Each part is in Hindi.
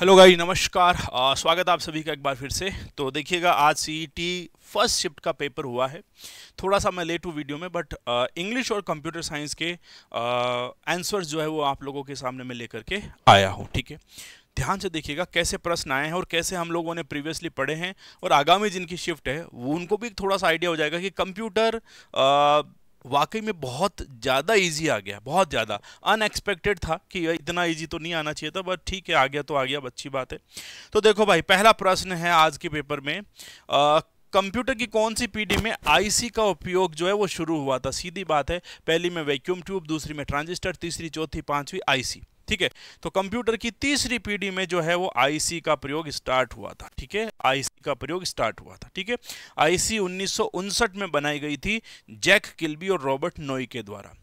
हेलो गाई नमस्कार आ, स्वागत आप सभी का एक बार फिर से तो देखिएगा आज सी e फर्स्ट शिफ्ट का पेपर हुआ है थोड़ा सा मैं लेट हूँ वीडियो में बट इंग्लिश और कंप्यूटर साइंस के आंसर्स जो है वो आप लोगों के सामने में लेकर के आया हूँ ठीक है ध्यान से देखिएगा कैसे प्रश्न आए हैं और कैसे हम लोगों ने प्रीवियसली पढ़े हैं और आगामी जिनकी शिफ्ट है वो उनको भी थोड़ा सा आइडिया हो जाएगा कि कंप्यूटर वाकई में बहुत ज़्यादा इजी आ गया बहुत ज़्यादा अनएक्सपेक्टेड था कि इतना इजी तो नहीं आना चाहिए था बट ठीक है आ गया तो आ गया अच्छी बात है तो देखो भाई पहला प्रश्न है आज के पेपर में कंप्यूटर की कौन सी पीढ़ी में आईसी का उपयोग जो है वो शुरू हुआ था सीधी बात है पहली में वैक्यूम ट्यूब दूसरी में ट्रांजिस्टर तीसरी चौथी पांचवी आईसी ठीक है तो कंप्यूटर की तीसरी पीढ़ी में जो है वो आईसी का प्रयोग स्टार्ट हुआ था ठीक है आईसी का प्रयोग स्टार्ट हुआ था ठीक है आईसी उन्नीस में बनाई गई थी जैक किल्बी और रॉबर्ट नोई के द्वारा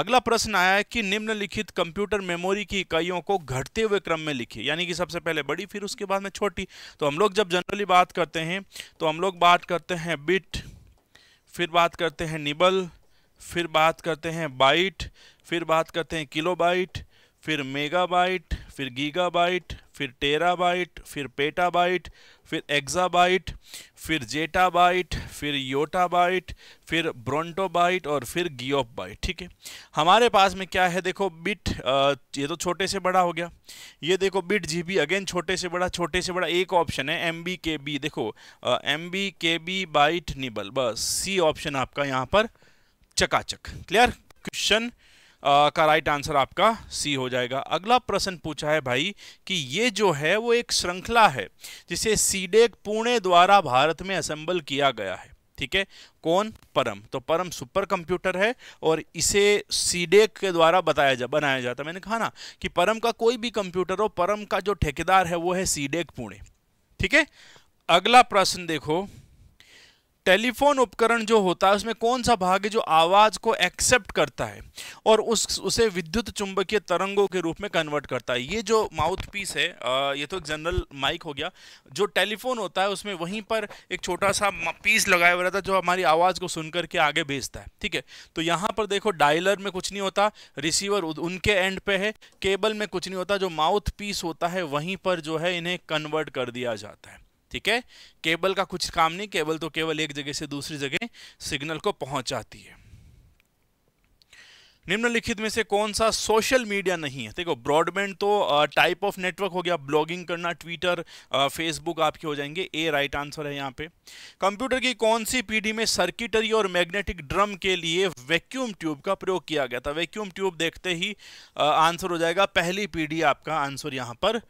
अगला प्रश्न आया है कि निम्नलिखित कंप्यूटर मेमोरी की इकाइयों को घटते हुए क्रम में लिखिए यानी कि सबसे पहले बड़ी फिर उसके बाद में छोटी तो हम लोग जब जनरली बात करते हैं तो हम लोग बात करते हैं बिट फिर बात करते हैं निबल फिर बात करते हैं बाइट फिर बात करते हैं किलोबाइट फिर मेगाबाइट फिर गीगाबाइट फिर टेराबाइट फिर पेटाबाइट फिर एग्जाबाइट फिर जेटाबाइट फिर योटाबाइट फिर ब्रोंटोबाइट और फिर गियोबाइट ठीक है हमारे पास में क्या है देखो बिट ये तो छोटे से बड़ा हो गया ये देखो बिट जीबी अगेन छोटे से बड़ा छोटे से बड़ा एक ऑप्शन है एम बी के बी देखो M B K B byte nibble बस सी ऑप्शन आपका यहाँ पर चकाचक क्लियर क्वेश्चन का राइट आंसर आपका सी हो जाएगा अगला प्रश्न पूछा है भाई कि ये जो है वो एक श्रृंखला है जिसे सीडेक e पुणे द्वारा भारत में असेंबल किया गया है ठीक है कौन परम तो परम सुपर कंप्यूटर है और इसे सीडेक e के द्वारा बताया जा बनाया जाता है मैंने कहा ना कि परम का कोई भी कंप्यूटर हो परम का जो ठेकेदार है वो है सीडेक e पुणे ठीक है अगला प्रश्न देखो टेलीफोन उपकरण जो होता है उसमें कौन सा भाग है जो आवाज़ को एक्सेप्ट करता है और उस उसे विद्युत चुंबकीय तरंगों के रूप में कन्वर्ट करता है ये जो माउथ पीस है ये तो एक जनरल माइक हो गया जो टेलीफोन होता है उसमें वहीं पर एक छोटा सा पीस लगाया हुआ रहता है जो हमारी आवाज़ को सुन करके आगे भेजता है ठीक है तो यहाँ पर देखो डायलर में कुछ नहीं होता रिसीवर उनके एंड पे है केबल में कुछ नहीं होता जो माउथ पीस होता है वहीं पर जो है इन्हें कन्वर्ट कर दिया जाता है ठीक है केबल का कुछ काम नहीं केबल तो केवल एक जगह से दूसरी जगह सिग्नल को पहुंचाती है निम्नलिखित में से कौन सा सोशल मीडिया नहीं है देखो ब्रॉडबैंड तो टाइप ऑफ नेटवर्क हो गया ब्लॉगिंग करना ट्विटर फेसबुक आपके हो जाएंगे ए राइट आंसर है यहाँ पे कंप्यूटर की कौन सी पीढ़ी में सर्किटरी और मैग्नेटिक ड्रम के लिए वैक्यूम ट्यूब का प्रयोग किया गया था वैक्यूम ट्यूब देखते ही आंसर हो जाएगा पहली पीढ़ी आपका आंसर यहाँ पर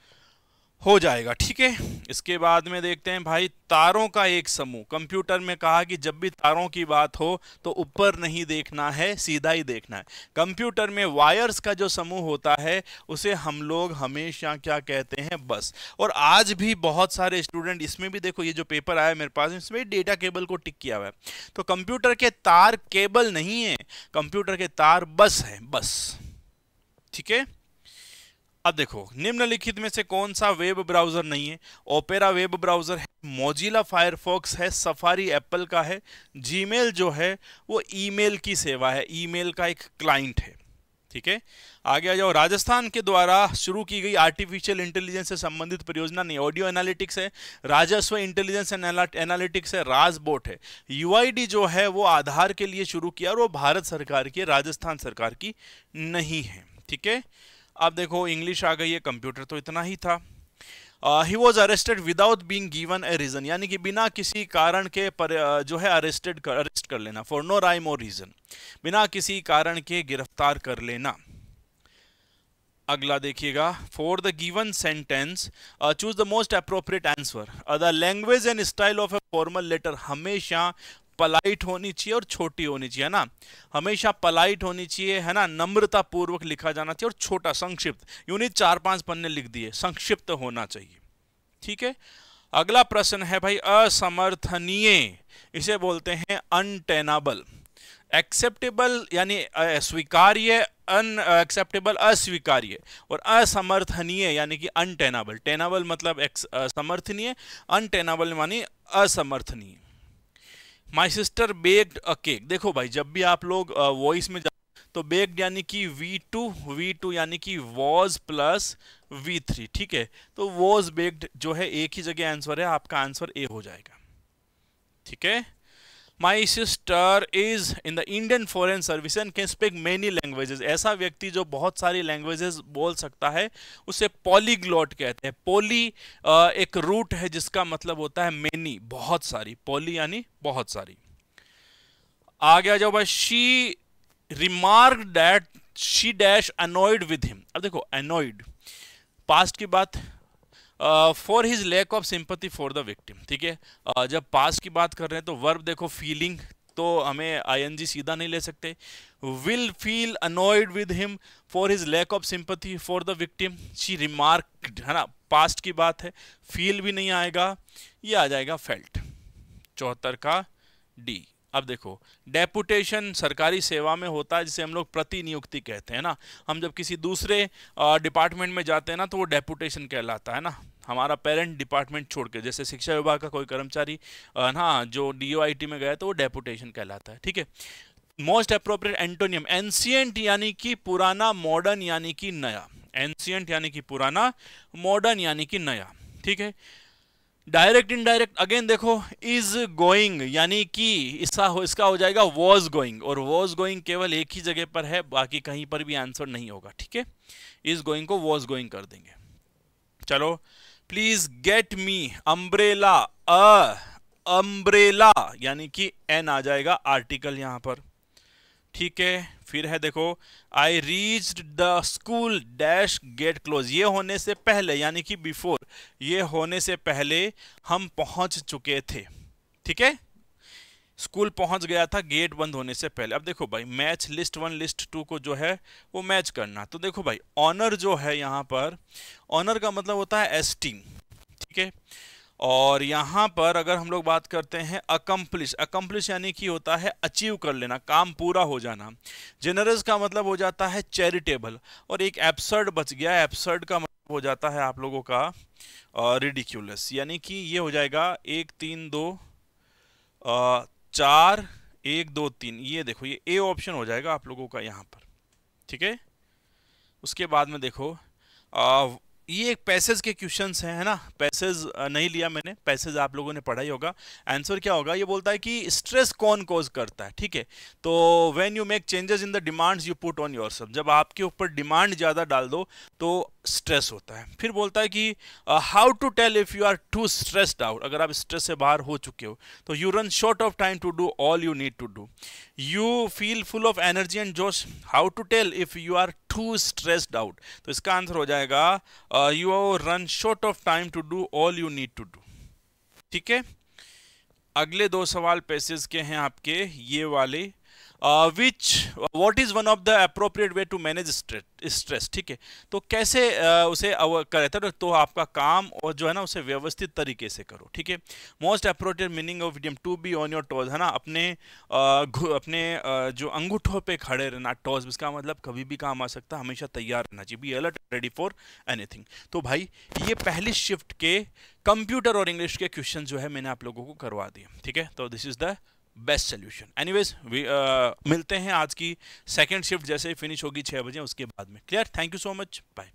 हो जाएगा ठीक है इसके बाद में देखते हैं भाई तारों का एक समूह कंप्यूटर में कहा कि जब भी तारों की बात हो तो ऊपर नहीं देखना है सीधा ही देखना है कंप्यूटर में वायर्स का जो समूह होता है उसे हम लोग हमेशा क्या कहते हैं बस और आज भी बहुत सारे स्टूडेंट इसमें भी देखो ये जो पेपर आया मेरे पास इसमें डेटा केबल को टिक किया हुआ है तो कंप्यूटर के तार केबल नहीं है कंप्यूटर के तार बस है बस ठीक है अब देखो निम्नलिखित में से कौन सा वेब ब्राउज़र नहीं है ओपेरा वेब ब्राउज़र है मोजिला फायरफॉक्स है सफारी एप्पल का है जीमेल जो है वो ईमेल की सेवा है ईमेल का एक क्लाइंट है ठीक है आगे आ जाओ राजस्थान के द्वारा शुरू की गई आर्टिफिशियल इंटेलिजेंस से संबंधित परियोजना नहीं ऑडियो एनालिटिक्स है राजस्व इंटेलिजेंस एनालिटिक्स है राजबोट है यूआईडी जो है वो आधार के लिए शुरू किया और वो भारत सरकार की राजस्थान सरकार की नहीं है ठीक है अब देखो इंग्लिश आ गई है कंप्यूटर तो इतना ही था he was arrested without being given a reason यानी कि बिना किसी कारण के पर uh, जो है अरेस्टेड कर अरेस्ट कर लेना फॉर नो राइम और रीज़न बिना किसी कारण के गिरफ्तार कर लेना अगला देखिएगा for the given sentence choose the most appropriate answer the language and style of a formal letter हमेशा पलाइट होनी चाहिए और छोटी होनी चाहिए ना हमेशा पलाइट होनी चाहिए है ना नम्रता पूर्वक लिखा जाना चाहिए और छोटा संक्षिप्त यूनि चार पांच पन्ने लिख दिए संक्षिप्त होना चाहिए ठीक है अगला प्रश्न है भाई असमर्थनीय इसे बोलते हैं अनटेनाबल एक्सेप्टेबल यानी स्वीकार्य अन एक्सेप्टेबल अस्वीकार्य और असमर्थनीय यानी कि अनटेनाबल टेनाबल मतलब समर्थनीय अनटेनाबल मानी असमर्थनीय my sister baked a cake देखो भाई जब भी आप लोग वॉइस में तो बेक्ड यानी कि वी टू वी टू यानी कि वॉज प्लस वी थ्री ठीक है तो वॉज बेक्ड जो है एक ही जगह आंसर है आपका आंसर ए हो जाएगा ठीक है my sister is in the Indian foreign service and can speak many languages ऐसा व्यक्ति जो बहुत सारी लैंग्वेजेस बोल सकता है उसे पॉलीग्लॉट कहते हैं पोली एक रूट है जिसका मतलब होता है मेनी बहुत सारी पोली यानी बहुत सारी आगे आ जाओ भाई she remark that she dash annoyed with him अब देखो अनोइड पास्ट की बात for his lack of sympathy for the victim ठीक है जब पास की बात कर रहे हैं तो वर्ब देखो फीलिंग तो हमें आईएनजी सीधा नहीं ले सकते will feel annoyed with him for his lack of sympathy for the victim she remark है ना पास्ट की बात है फील भी नहीं आएगा ये आ जाएगा फेल्ट चौहत्तर का डी अब देखो डेपुटेशन सरकारी सेवा में होता है जिसे हम लोग प्रतिनियुक्ति कहते हैं ना हम जब किसी दूसरे डिपार्टमेंट में जाते हैं ना तो वो डेपुटेशन कहलाता है ना हमारा पेरेंट डिपार्टमेंट छोड़ के जैसे शिक्षा विभाग का कोई कर्मचारी ना जो डी में गया तो वो डेपुटेशन कहलाता है ठीक है मोस्ट अप्रोप्रिएट एंटोनियम एंशियंट यानी कि पुराना मॉडर्न यानी कि नया एंशियंट यानी कि पुराना मॉडर्न यानी कि नया ठीक है डायरेक्ट इनडायरेक्ट अगेन देखो इज गोइंग यानी कि इसका हो इसका हो जाएगा वॉज गोइंग और वॉज गोइंग केवल एक ही जगह पर है बाकी कहीं पर भी आंसर नहीं होगा ठीक है इज गोइंग को वॉज गोइंग कर देंगे चलो please get me umbrella umbrella यानी कि एन आ जाएगा आर्टिकल यहां पर ठीक है फिर है देखो I reach the school dash gate close ये होने से पहले यानी कि बिफोर ये होने से पहले हम पहुंच चुके थे ठीक है स्कूल पहुंच गया था गेट बंद होने से पहले अब देखो भाई match list one list two को जो है वो मैच करना तो देखो भाई ऑनर जो है यहाँ पर ऑनर का मतलब होता है एस ठीक है और यहाँ पर अगर हम लोग बात करते हैं अकम्प्लिश अकम्प्लिश यानी कि होता है अचीव कर लेना काम पूरा हो जाना जेनरस का मतलब हो जाता है चैरिटेबल और एक एप्सर्ड बच गया एप्सर्ड का मतलब हो जाता है आप लोगों का रिडिक्यूलस यानी कि ये हो जाएगा एक तीन दो आ, चार एक दो तीन ये देखो ये ए ऑप्शन हो जाएगा आप लोगों का यहाँ पर ठीक है उसके बाद में देखो ये एक पैसेज के क्वेश्चंस हैं है ना पैसेज नहीं लिया मैंने पैसेज आप लोगों ने पढ़ा ही होगा आंसर क्या होगा ये बोलता है कि स्ट्रेस कौन कॉज करता है ठीक है तो when you make changes in the demands you put on yourself जब आपके ऊपर डिमांड ज़्यादा डाल दो तो स्ट्रेस होता है फिर बोलता है कि how to tell if you are too stressed out अगर आप स्ट्रेस से बाहर हो चुके हो तो you run short of time to do all you need to do you feel full of energy and josh how to tell if you are too stressed out तो इसका आंसर हो जाएगा you run short of time to do all you need to do ठीक है अगले दो सवाल पैसेज के हैं आपके ये वाले uh, which uh, what is one of the appropriate way to manage stress ठीक है तो कैसे uh, उसे करे थे तो आपका काम और जो है ना उसे व्यवस्थित तरीके से करो ठीक है most appropriate meaning of idiom to be on your toes है ना अपने uh, अपने uh, जो अंगूठों पे खड़े रहना टॉज इसका मतलब कभी भी काम आ सकता हमेशा तैयार रहना चाहिए be alert ready for anything तो भाई ये पहली शिफ्ट के कंप्यूटर और इंग्लिश के क्वेश्चन जो है मैंने आप लोगों को करवा दिए ठीक है तो this is the best solution anyways मिलते हैं आज की सेकेंड शिफ्ट जैसे फिनिश होगी छः बजे उसके बाद में clear thank you so much bye